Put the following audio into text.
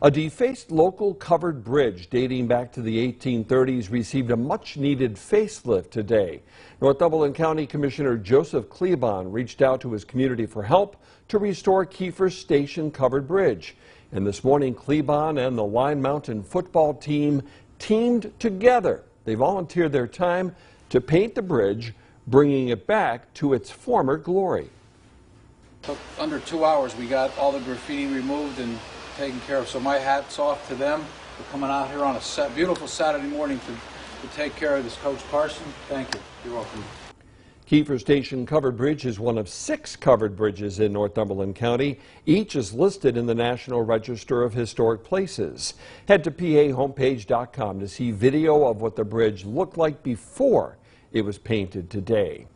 A defaced local covered bridge dating back to the 1830s received a much-needed facelift today. Northumberland County Commissioner Joseph Kleban reached out to his community for help to restore Kiefer Station Covered Bridge. And this morning, Kleban and the Line Mountain football team teamed together. They volunteered their time to paint the bridge, bringing it back to its former glory. Under two hours, we got all the graffiti removed and taken care of. So my hat's off to them for coming out here on a set, beautiful Saturday morning to, to take care of this. Coach Carson, thank you. You're welcome. Kiefer Station Covered Bridge is one of six covered bridges in Northumberland County. Each is listed in the National Register of Historic Places. Head to pahomepage.com to see video of what the bridge looked like before it was painted today.